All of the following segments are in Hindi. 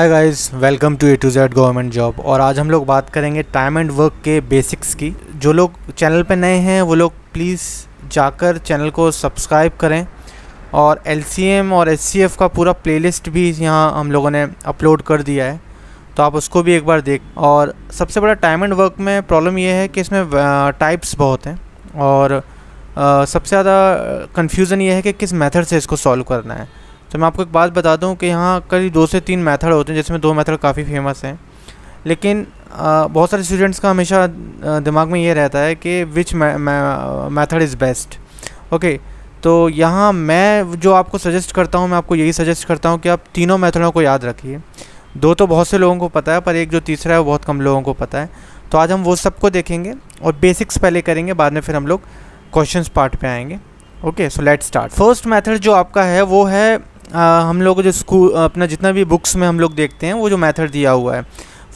hi guys welcome to A to Z government job और आज हम लोग बात करेंगे टाइम एंड वर्क के बेसिक्स की जो लोग चैनल पे नए हैं वो लोग प्लीज़ जाकर चैनल को सब्सक्राइब करें और एल और एस का पूरा प्लेलिस्ट भी यहाँ हम लोगों ने अपलोड कर दिया है तो आप उसको भी एक बार देख और सबसे बड़ा टाइम एंड वर्क में प्रॉब्लम यह है कि इसमें टाइप्स बहुत हैं और सबसे ज़्यादा कन्फ्यूज़न ये है कि किस मेथड से इसको सॉल्व करना है तो मैं आपको एक बात बता दूं कि यहाँ करीब दो से तीन मेथड होते हैं जिसमें दो मेथड काफ़ी फेमस हैं लेकिन आ, बहुत सारे स्टूडेंट्स का हमेशा दिमाग में ये रहता है कि which method is best okay तो यहाँ मैं जो आपको सजेस्ट करता हूँ मैं आपको यही सजेस्ट करता हूँ कि आप तीनों मेथडों को याद रखिए दो तो बहुत से लोगों को पता है पर एक जो तीसरा है वो बहुत कम लोगों को पता है तो आज हम वो सबको देखेंगे और बेसिक्स पहले करेंगे बाद में फिर हम लोग क्वेश्चंस पार्ट पे आएंगे okay so let start first method जो आपका है वो है आ, हम लोग जो स्कूल अपना जितना भी बुक्स में हम लोग देखते हैं वो जो मेथड दिया हुआ है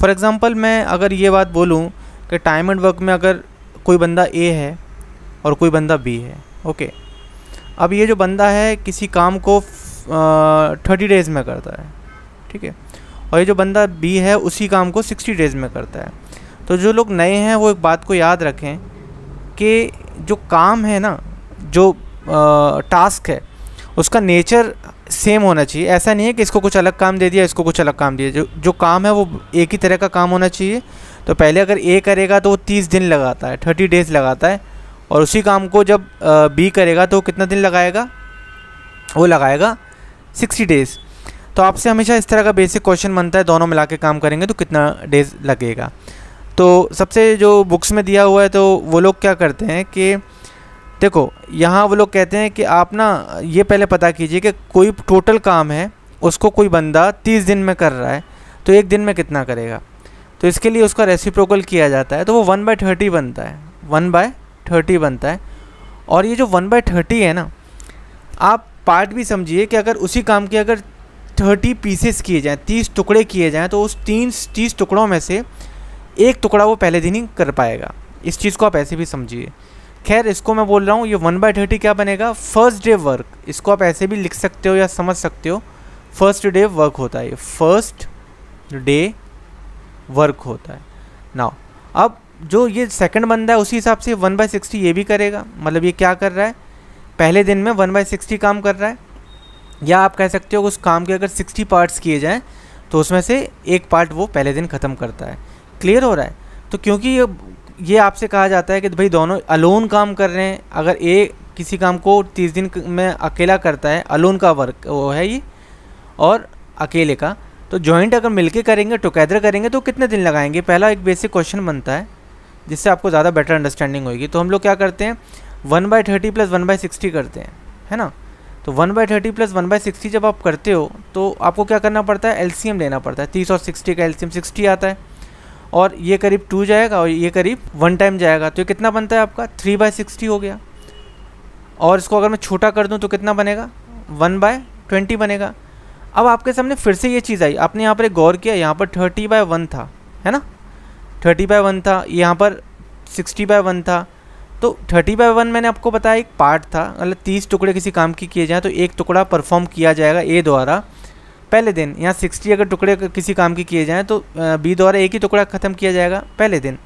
फॉर एग्ज़ाम्पल मैं अगर ये बात बोलूँ कि टाइम एंड वर्क में अगर कोई बंदा ए है और कोई बंदा बी है ओके अब ये जो बंदा है किसी काम को थर्टी डेज़ में करता है ठीक है और ये जो बंदा बी है उसी काम को सिक्सटी डेज़ में करता है तो जो लोग नए हैं वो एक बात को याद रखें कि जो काम है ना जो आ, टास्क है उसका नेचर सेम होना चाहिए ऐसा नहीं है कि इसको कुछ अलग काम दे दिया इसको कुछ अलग काम दिया जो जो काम है वो एक ही तरह का काम होना चाहिए तो पहले अगर ए करेगा तो वो तीस दिन लगाता है थर्टी डेज़ लगाता है और उसी काम को जब बी करेगा तो कितना दिन लगाएगा वो लगाएगा सिक्सटी डेज़ तो आपसे हमेशा इस तरह का बेसिक क्वेश्चन बनता है दोनों मिला के काम करेंगे तो कितना डेज़ लगेगा तो सबसे जो बुक्स में दिया हुआ है तो वो लोग क्या करते हैं कि देखो यहाँ वो लोग कहते हैं कि आप ना ये पहले पता कीजिए कि कोई टोटल काम है उसको कोई बंदा तीस दिन में कर रहा है तो एक दिन में कितना करेगा तो इसके लिए उसका रेसिप्रोकल किया जाता है तो वो वन बाय थर्टी बनता है वन बाय थर्टी बनता है और ये जो वन बाय थर्टी है ना आप पार्ट भी समझिए कि अगर उसी काम के अगर थर्टी पीसेस किए जाएँ तीस टुकड़े किए जाएँ तो उस तीन तीस टुकड़ों में से एक टुकड़ा वो पहले दिन ही कर पाएगा इस चीज़ को आप ऐसे भी समझिए खैर इसको मैं बोल रहा हूँ ये वन बाई थर्टी क्या बनेगा फर्स्ट डे वर्क इसको आप ऐसे भी लिख सकते हो या समझ सकते हो फर्स्ट डे वर्क होता है ये फर्स्ट डे वर्क होता है नाउ अब जो ये सेकंड बंदा है उसी हिसाब से वन बाई सिक्सटी ये भी करेगा मतलब ये क्या कर रहा है पहले दिन में वन बाई सिक्सटी काम कर रहा है या आप कह सकते हो उस काम के अगर सिक्सटी पार्ट्स किए जाएँ तो उसमें से एक पार्ट वो पहले दिन ख़त्म करता है क्लियर हो रहा है तो क्योंकि ये ये आपसे कहा जाता है कि भाई दोनों अलोन काम कर रहे हैं अगर ए किसी काम को तीस दिन में अकेला करता है अलोन का वर्क वो है ये और अकेले का तो जॉइंट अगर मिलके करेंगे टुगेदर करेंगे तो कितने दिन लगाएंगे पहला एक बेसिक क्वेश्चन बनता है जिससे आपको ज़्यादा बेटर अंडरस्टैंडिंग होगी तो हम लोग क्या करते हैं one by thirty plus one by sixty करते हैं है ना तो one by thirty plus one by sixty जब आप करते हो तो आपको क्या करना पड़ता है एल्सीयम लेना पड़ता है तीस और सिक्सटी का एलसीएम सिक्सटी आता है और ये करीब टू जाएगा और ये करीब वन टाइम जाएगा तो ये कितना बनता है आपका थ्री बाय सिक्सटी हो गया और इसको अगर मैं छोटा कर दूँ तो कितना बनेगा वन बाय ट्वेंटी बनेगा अब आपके सामने फिर से ये चीज़ आई आपने यहाँ पर गौर किया यहाँ पर थर्टी बाय वन था है ना थर्टी बाय वन था यहाँ पर सिक्सटी बाय वन था तो थर्टी बाय वन मैंने आपको बताया एक पार्ट था मतलब तीस टुकड़े किसी काम की किए जाएँ तो एक टुकड़ा परफॉर्म किया जाएगा ए द्वारा पहले दिन यहाँ सिक्सटी अगर टुकड़े किसी काम के किए जाएँ तो बी द्वारा एक ही टुकड़ा ख़त्म किया जाएगा पहले दिन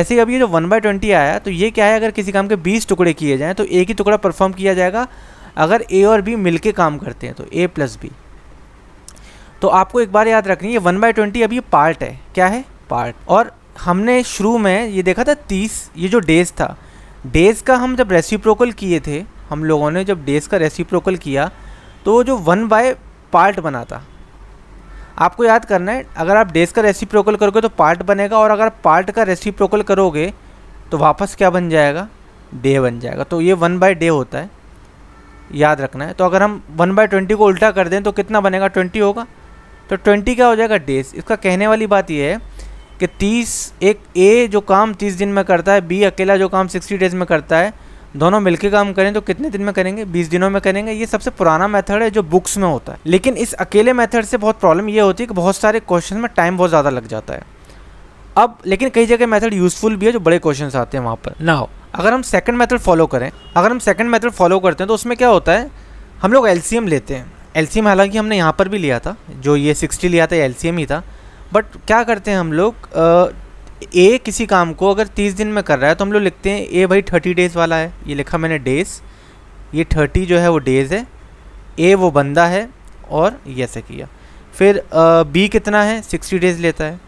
ऐसे ही अब ये जो वन बाई ट्वेंटी आया तो ये क्या है अगर किसी काम के बीस टुकड़े किए जाएँ तो एक ही टुकड़ा परफॉर्म किया जाएगा अगर ए और बी मिल के काम करते हैं तो ए प्लस बी तो आपको एक बार याद रखनी है वन बाई ट्वेंटी अभी पार्ट है क्या है पार्ट और हमने शुरू में ये देखा था तीस ये जो डेज था डेज का हम जब रेसिप्रोकल किए थे हम लोगों ने जब डेज का रेसिप्रोकल किया तो जो वन बाय पार्ट बनाता आपको याद करना है अगर आप डेज का प्रोकल करोगे तो पार्ट बनेगा और अगर पार्ट का प्रोकल करोगे तो वापस क्या बन जाएगा डे बन जाएगा तो ये वन बाय डे होता है याद रखना है तो अगर हम वन बाय ट्वेंटी को उल्टा कर दें तो कितना बनेगा ट्वेंटी होगा तो ट्वेंटी क्या हो जाएगा डेज इसका कहने वाली बात यह है कि तीस एक ए जो काम तीस दिन में करता है बी अकेला जो काम सिक्सटी डेज में करता है दोनों मिलकर काम करें तो कितने दिन में करेंगे बीस दिनों में करेंगे ये सबसे पुराना मेथड है जो बुक्स में होता है लेकिन इस अकेले मेथड से बहुत प्रॉब्लम ये होती है कि बहुत सारे क्वेश्चन में टाइम बहुत ज़्यादा लग जाता है अब लेकिन कई जगह मेथड यूजफुल भी है जो बड़े क्वेश्चन आते हैं वहाँ पर ना हो अगर हम सेकंड मेथड फॉलो करें अगर हम सेकंड मेथड फॉलो करते हैं तो उसमें क्या होता है हम लोग एल लेते हैं एल हालांकि हमने यहाँ पर भी लिया था जो ये सिक्सटी लिया था एल ही था बट क्या करते हैं हम लोग ए किसी काम को अगर तीस दिन में कर रहा है तो हम लोग लिखते हैं ए भाई थर्टी डेज़ वाला है ये लिखा मैंने डेज़ ये थर्टी जो है वो डेज़ है ए वो बंदा है और ये ऐसे किया फिर बी कितना है सिक्सटी डेज़ लेता है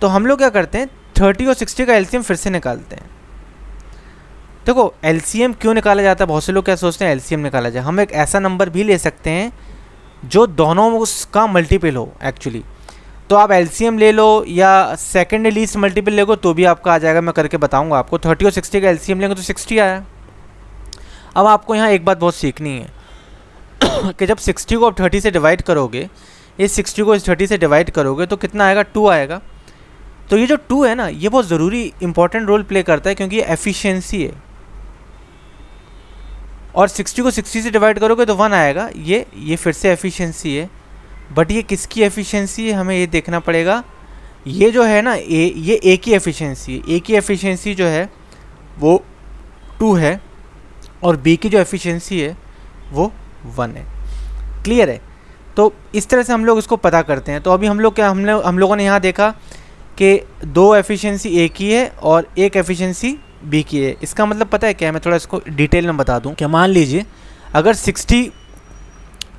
तो हम लोग क्या करते हैं थर्टी और सिक्सटी का एलसीएम फिर से निकालते हैं देखो एलसीएम क्यों निकाला जाता है बहुत से लोग क्या सोचते हैं एलसीएम निकाला जाए हम एक ऐसा नंबर भी ले सकते हैं जो दोनों उसका मल्टीपल हो एक्चुअली तो आप एल ले लो या सेकेंड लीस्ट मल्टीपल ले तो भी आपका आ जाएगा मैं करके बताऊँगा आपको थर्टी और सिक्सटी का एलसीएम लेंगे तो सिक्सटी आया अब आपको यहाँ एक बात बहुत सीखनी है कि जब सिक्सटी को आप थर्टी से डिवाइड करोगे इस सिक्सटी को इस थर्टी से डिवाइड करोगे तो कितना आएगा टू आएगा तो ये जो टू है ना ये बहुत ज़रूरी इंपॉर्टेंट रोल प्ले करता है क्योंकि ये एफिशिएंसी है और सिक्सटी को सिक्सटी से डिवाइड करोगे तो वन आएगा ये ये फिर से एफिशिएंसी है बट ये किसकी एफिशिएंसी है हमें ये देखना पड़ेगा ये जो है ना ए ये ए की एफिशिएंसी ए की एफिशिएंसी जो है वो टू है और बी की जो एफिशिएंसी है वो वन है क्लियर है तो इस तरह से हम लोग इसको पता करते हैं तो अभी हम लोग क्या हमने हम लोगों ने यहाँ देखा कि दो एफिशिएंसी ए की है और एक एफिशिएंसी बी की है इसका मतलब पता है क्या मैं थोड़ा इसको डिटेल में बता दूँ कि मान लीजिए अगर सिक्सटी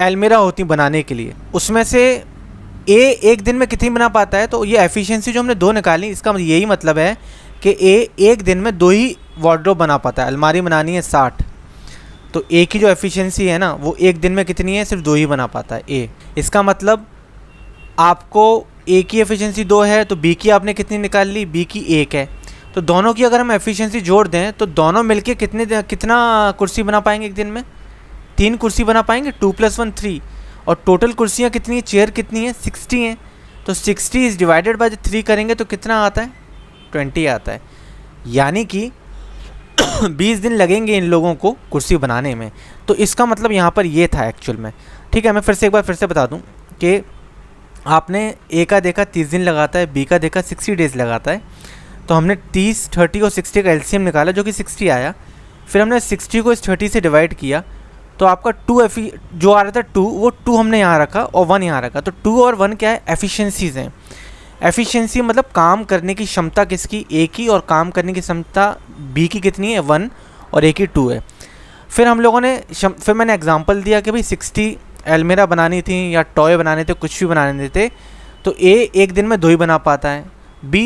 एलमेरा होती बनाने के लिए उसमें से ए एक दिन में कितनी बना पाता है तो ये एफिशिएंसी जो हमने दो निकाली इसका मतलब यही मतलब है कि ए एक दिन में दो ही वार्ड्रोब बना पाता है अलमारी बनानी है साठ तो ए की जो एफिशिएंसी है ना वो एक दिन में कितनी है सिर्फ दो ही बना पाता है ए इसका मतलब आपको ए की एफिशिएंसी दो है तो बी की आपने कितनी निकाल ली बी की एक है तो दोनों की अगर हम एफिशिएंसी जोड़ दें तो दोनों मिलके कितने कितना कुर्सी बना पाएंगे एक दिन में तीन कुर्सी बना पाएंगे टू प्लस वन थ्री और टोटल कुर्सियाँ कितनी है चेयर कितनी है सिक्सटी हैं तो sixty is divided by three करेंगे तो कितना आता है ट्वेंटी आता है यानी कि बीस दिन लगेंगे इन लोगों को कुर्सी बनाने में तो इसका मतलब यहाँ पर ये था एक्चुअल में ठीक है मैं फिर से एक बार फिर से बता दूँ कि आपने ए का देखा तीस दिन लगाता है बी का देखा सिक्सटी डेज़ लगाता है तो हमने तीस थर्टी और सिक्सटी का एल्सीयम निकाला जो कि सिक्सटी आया फिर हमने सिक्सटी को इस थर्टी से डिवाइड किया तो आपका टू एफी जो आ रहा था टू वो टू हमने यहाँ रखा और वन यहाँ रखा तो टू और वन क्या है एफिशिएंसीज हैं एफिशिएंसी मतलब काम करने की क्षमता किसकी ए की और काम करने की क्षमता बी की कितनी है वन और ए की टू है फिर हम लोगों ने फिर मैंने एग्जाम्पल दिया कि भाई सिक्सटी एलमेरा बनानी थी या टॉय बनाने थे कुछ भी बनाने थे तो ए एक दिन में दो ही बना पाता है बी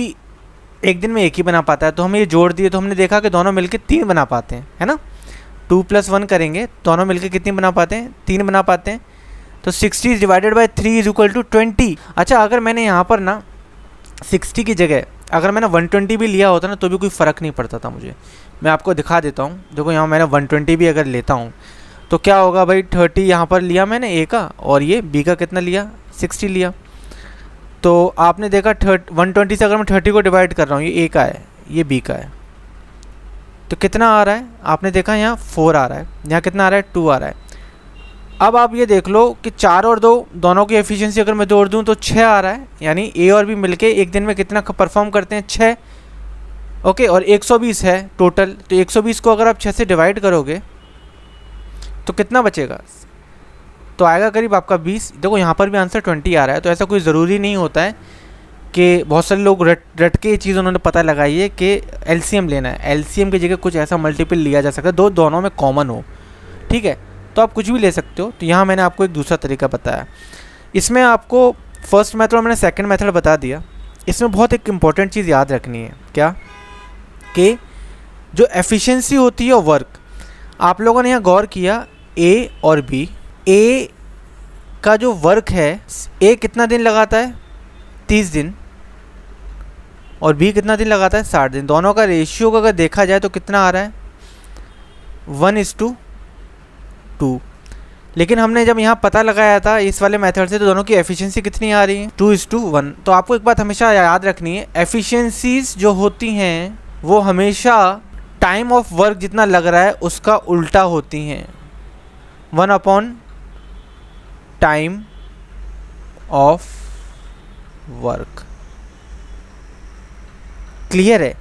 एक दिन में एक ही बना पाता है तो हम ये जोड़ दिए तो हमने देखा कि दोनों मिलकर तीन बना पाते हैं है ना टू प्लस वन करेंगे दोनों मिलकर कितनी बना पाते हैं तीन बना पाते हैं तो sixty is divided by three is equal to twenty अच्छा अगर मैंने यहाँ पर ना सिक्सटी की जगह अगर मैंने वन ट्वेंटी भी लिया होता ना तो भी कोई फ़र्क नहीं पड़ता था मुझे मैं आपको दिखा देता हूँ देखो यहाँ मैंने वन ट्वेंटी भी अगर लेता हूँ तो क्या होगा भाई थर्टी यहाँ पर लिया मैंने ए का और ये बी का कितना लिया सिक्सटी लिया तो आपने देखा थर्ट वन ट्वेंटी से अगर मैं थर्टी को डिवाइड कर रहा हूँ ये ए का है ये बी का है तो कितना आ रहा है आपने देखा यहाँ फोर आ रहा है यहाँ कितना आ रहा है टू आ रहा है अब आप ये देख लो कि चार और दो दोनों की एफिशिएंसी अगर मैं दौड़ दूँ तो छः आ रहा है यानी ए और बी मिलके एक दिन में कितना परफॉर्म करते हैं छः ओके और 120 है टोटल तो 120 को अगर आप छः से डिवाइड करोगे तो कितना बचेगा तो आएगा करीब आपका 20 देखो यहाँ पर भी आंसर 20 आ रहा है तो ऐसा कोई ज़रूरी नहीं होता है कि बहुत सारे लोग रट रट के ये चीज़ उन्होंने पता लगाई है कि एल लेना है एलसीएम की जगह कुछ ऐसा मल्टीपल लिया जा सकता है दो दोनों में कॉमन हो ठीक है तो आप कुछ भी ले सकते हो तो यहाँ मैंने आपको एक दूसरा तरीका बताया इसमें आपको फर्स्ट मेथड और मैंने सेकेंड मेथड बता दिया इसमें बहुत एक इम्पॉर्टेंट चीज़ याद रखनी है क्या कि जो एफिशिएंसी होती है वर्क आप लोगों ने यहाँ गौर किया ए और बी ए का जो वर्क है ए कितना दिन लगाता है तीस दिन और बी कितना दिन लगाता है साठ दिन दोनों का रेशियो का अगर देखा जाए तो कितना आ रहा है वन इज़ टू टू लेकिन हमने जब यहाँ पता लगाया था इस वाले मेथड से तो दोनों की एफिशिएंसी कितनी आ रही है टू इज़ टू वन तो आपको एक बात हमेशा याद रखनी है एफिशिएंसीज जो होती हैं वो हमेशा टाइम ऑफ वर्क जितना लग रहा है उसका उल्टा होती हैं one upon time of work clear है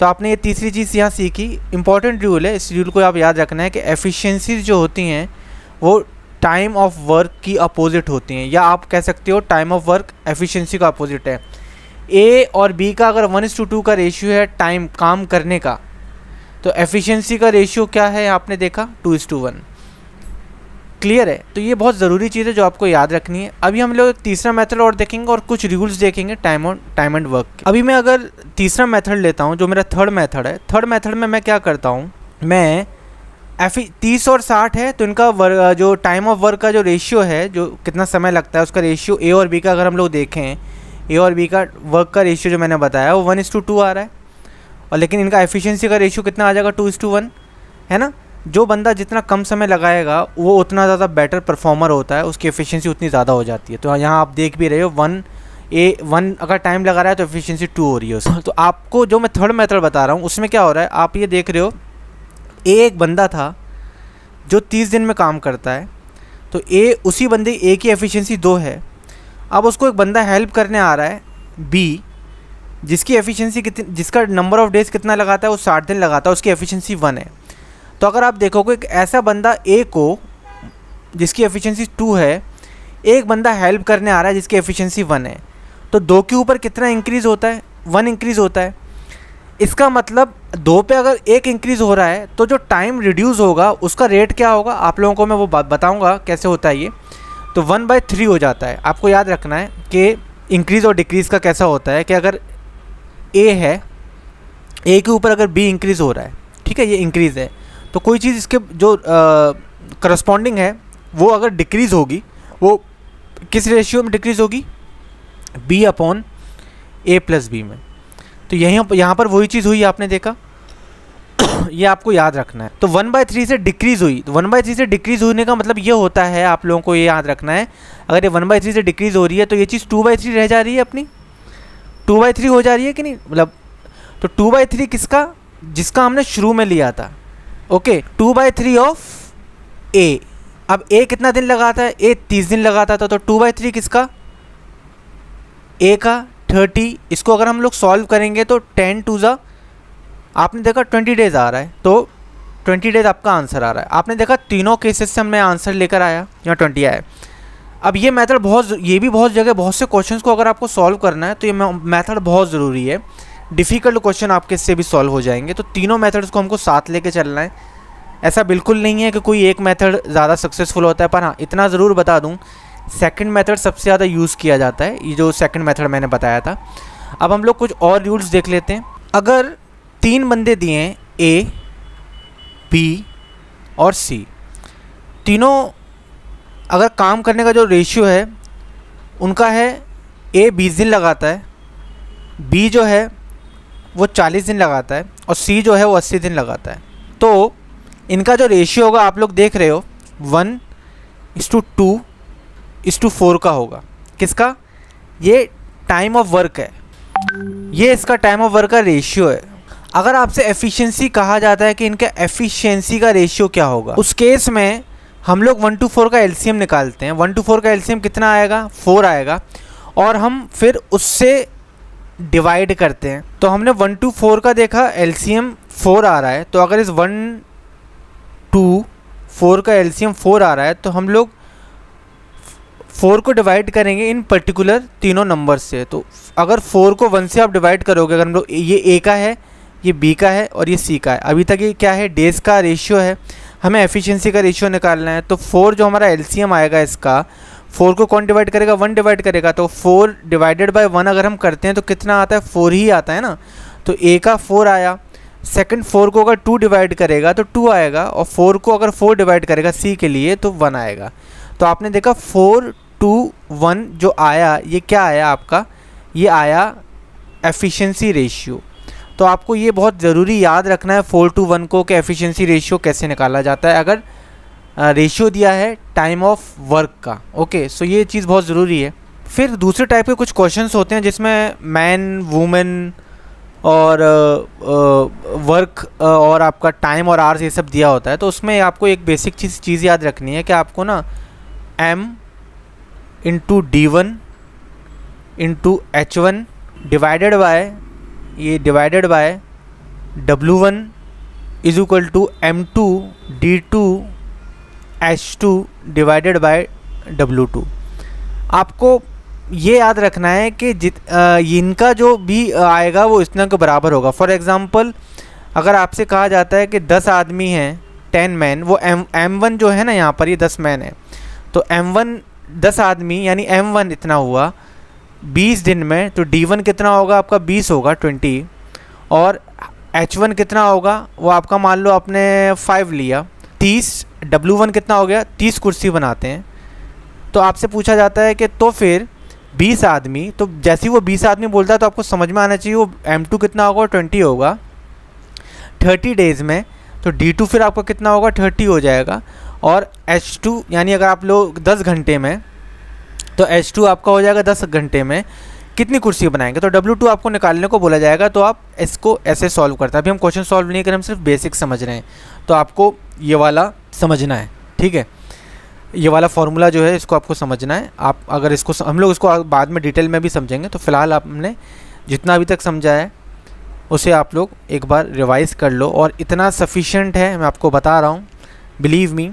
तो आपने ये तीसरी चीज़ यहाँ सीखी इंपॉर्टेंट रूल है इस रूल को आप याद रखना है कि एफिशिएंसीज जो होती हैं वो टाइम ऑफ वर्क की अपोजिट होती हैं या आप कह सकते हो टाइम ऑफ वर्क एफिशिएंसी का अपोजिट है ए और बी का अगर वन टू टू का रेशियो है टाइम काम करने का तो एफिशिएंसी का रेशियो क्या है आपने देखा to is to one clear है तो ये बहुत ज़रूरी चीज़ है जो आपको याद रखनी है अभी हम लोग एक तीसरा मेथड और देखेंगे और कुछ रूल्स देखेंगे टाइम और टाइम एंड वर्क अभी मैं अगर तीसरा मेथड लेता हूँ जो मेरा थर्ड मेथड है थर्ड मेथड में मैं क्या करता हूँ मैं एफ e तीस और साठ है तो इनका वर्क जो टाइम ऑफ वर्क का जो रेशियो है जो कितना समय लगता है उसका रेशियो ए और बी का अगर हम लोग देखें ए और बी का वर्क का रेशियो जो मैंने बताया वो वन इस टू टू आ रहा है और लेकिन इनका एफिशिएंसी का रेशियो कितना आ जाएगा टू इस टू वन है ना जो बंदा जितना कम समय लगाएगा वो उतना ज़्यादा बेटर परफॉर्मर होता है उसकी एफिशिएंसी उतनी ज़्यादा हो जाती है तो यहाँ आप देख भी रहे हो वन ए वन अगर टाइम लगा रहा है तो एफिशिएंसी टू हो रही है उसमें तो आपको जो मैं थर्ड मेथड बता रहा हूँ उसमें क्या हो रहा है आप ये देख रहे हो ए एक बंदा था जो तीस दिन में काम करता है तो ए उसी बंदे ए की एफिशिएंसी दो है अब उसको एक बंदा हेल्प करने आ रहा है बी जिसकी एफिशिएंसी कितनी जिसका नंबर ऑफ डेज कितना लगाता है वो साठ दिन लगाता है उसकी एफिशिएंसी वन है तो अगर आप देखोगे एक ऐसा बंदा ए को जिसकी एफिशिएंसी टू है एक बंदा हेल्प करने आ रहा है जिसकी एफिशिएंसी वन है तो दो के ऊपर कितना इंक्रीज़ होता है वन इंक्रीज़ होता है इसका मतलब दो पे अगर एक इंक्रीज़ हो रहा है तो जो टाइम रिड्यूस होगा उसका रेट क्या होगा आप लोगों को मैं वो बात बताऊँगा कैसे होता है ये तो वन बाई थ्री हो जाता है आपको याद रखना है कि इंक्रीज़ और डिक्रीज़ का कैसा होता है कि अगर ए है ए के ऊपर अगर बी इंक्रीज़ हो रहा है ठीक है ये इंक्रीज़ है तो कोई चीज़ इसके जो करस्पॉन्डिंग है वो अगर डिक्रीज़ होगी वो किस रेशियो में डिक्रीज़ होगी B upon A plus B में तो यहीं यहाँ पर वही चीज़ हुई आपने देखा ये आपको याद रखना है तो वन बाई थ्री से डिक्रीज़ हुई तो वन बाई थ्री से डिक्रीज़ होने का मतलब ये होता है आप लोगों को ये याद रखना है अगर ये वन बाई थ्री से डिक्रीज़ हो रही है तो ये चीज़ टू बाई थ्री रह जा रही है अपनी टू बाई थ्री हो जा रही है कि नहीं मतलब तो टू बाई थ्री किसका जिसका हमने शुरू में लिया था okay two by three of A अब ए कितना दिन लगाता है ए तीस दिन लगाता था तो टू बाई थ्री किसका ए का थर्टी इसको अगर हम लोग सॉल्व करेंगे तो टेन टू ज़ा आपने देखा ट्वेंटी डेज़ आ रहा है तो ट्वेंटी डेज़ आपका आंसर आ रहा है आपने देखा तीनों केसेस से मैं आंसर लेकर आया या ट्वेंटी आया अब ये मेथड बहुत ये भी बहुत जगह बहुत से क्वेश्चंस को अगर आपको सॉल्व करना है तो ये मेथड बहुत ज़रूरी है डिफ़िकल्ट क्वेश्चन आपके इससे भी सॉल्व हो जाएंगे तो तीनों मेथड्स को हमको साथ लेके चलना है ऐसा बिल्कुल नहीं है कि कोई एक मेथड ज़्यादा सक्सेसफुल होता है पर हाँ इतना ज़रूर बता दूँ सेकंड मेथड सबसे ज़्यादा यूज़ किया जाता है ये जो सेकंड मेथड मैंने बताया था अब हम लोग कुछ और रूल्स देख लेते हैं अगर तीन बंदे दिए हैं ए बी और सी तीनों अगर काम करने का जो रेशियो है उनका है ए बीस दिन लगाता है बी जो है वो चालीस दिन लगाता है और सी जो है वो अस्सी दिन लगाता है तो इनका जो रेशियो होगा आप लोग देख रहे हो one is to two is to four का होगा किसका ये टाइम ऑफ वर्क है ये इसका टाइम ऑफ वर्क का रेशियो है अगर आपसे एफिशिएंसी कहा जाता है कि इनका एफिशिएंसी का रेशियो क्या होगा उस केस में हम लोग वन टू फोर का एलसीएम निकालते हैं वन टू फोर का एलसीएम कितना आएगा फोर आएगा और हम फिर उससे डिवाइड करते हैं तो हमने वन टू फोर का देखा एम फोर आ रहा है तो अगर इस वन टू फोर का एलसीएम फोर आ रहा है तो हम लोग फोर को डिवाइड करेंगे इन पर्टिकुलर तीनों नंबर से तो अगर फोर को वन से आप डिवाइड करोगे अगर हम लोग ये ए का है ये बी का है और ये सी का है अभी तक ये क्या है डेज का रेशियो है हमें एफिशिएंसी का रेशियो निकालना है तो फोर जो हमारा एलसीएम आएगा इसका फोर को कौन डिवाइड करेगा वन डिवाइड करेगा तो फोर डिवाइडेड बाय वन अगर हम करते हैं तो कितना आता है फोर ही आता है ना तो ए का फोर आया सेकंड फोर को अगर टू डिवाइड करेगा तो टू आएगा और फोर को अगर फोर डिवाइड करेगा सी के लिए तो वन आएगा तो आपने देखा फोर टू वन जो आया ये क्या आया आपका ये आया एफिशेंसी रेशियो तो आपको ये बहुत ज़रूरी याद रखना है फोर टू वन को कि एफिशेंसी रेशियो कैसे निकाला जाता है अगर रेशियो दिया है टाइम ऑफ वर्क का ओके सो ये चीज़ बहुत ज़रूरी है फिर दूसरे टाइप के कुछ क्वेश्चन होते हैं जिसमें मैन वुमेन और वर्क और आपका टाइम और आर्स ये सब दिया होता है तो उसमें आपको एक बेसिक चीज़ चीज़ याद रखनी है कि आपको ना M into D one into H one divided by ये divided by W one is equal to M two D two H two divided by W two आपको ये याद रखना है कि जित आ, इनका जो भी आएगा वो इतना के बराबर होगा फॉर एग्ज़ाम्पल अगर आपसे कहा जाता है कि दस आदमी हैं टेन मैन वो एम एम वन जो है ना यहाँ पर ये दस मैन है तो एम वन दस आदमी यानी एम वन इतना हुआ बीस दिन में तो डी वन कितना होगा आपका बीस होगा ट्वेंटी और एच वन कितना होगा वो आपका मान लो आपने फाइव लिया तीस डब्लू वन कितना हो गया तीस कुर्सी बनाते हैं तो आपसे पूछा जाता है कि तो फिर बीस आदमी तो जैसे ही वो बीस आदमी बोलता है तो आपको समझ में आना चाहिए वो एम टू कितना होगा ट्वेंटी होगा थर्टी डेज़ में तो डी टू फिर आपका कितना होगा थर्टी हो जाएगा और एच टू यानी अगर आप लोग दस घंटे में तो एच टू आपका हो जाएगा दस घंटे में कितनी कुर्सी बनाएंगे तो डब्ल्यू टू आपको निकालने को बोला जाएगा तो आप इसको ऐसे सॉल्व करते हैं अभी हम क्वेश्चन सॉल्व नहीं करें हम सिर्फ बेसिक समझ रहे हैं तो आपको ये वाला समझना है ठीक है ये वाला फार्मूला जो है इसको आपको समझना है आप अगर इसको हम लोग इसको बाद में डिटेल में भी समझेंगे तो फिलहाल आपने जितना अभी तक समझा है उसे आप लोग एक बार रिवाइज़ कर लो और इतना सफिशेंट है मैं आपको बता रहा हूँ बिलीव मी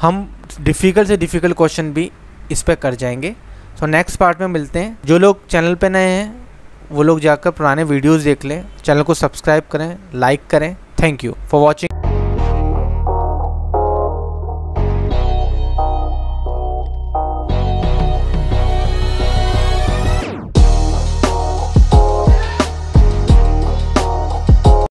हम डिफ़िकल्ट से डिफ़िकल्ट क्वेश्चन भी इस पर कर जाएंगे सो नेक्स्ट पार्ट में मिलते हैं जो लोग चैनल पे नए हैं वो लोग जाकर पुराने वीडियोस देख लें चैनल को सब्सक्राइब करें लाइक करें थैंक यू फॉर वॉचिंग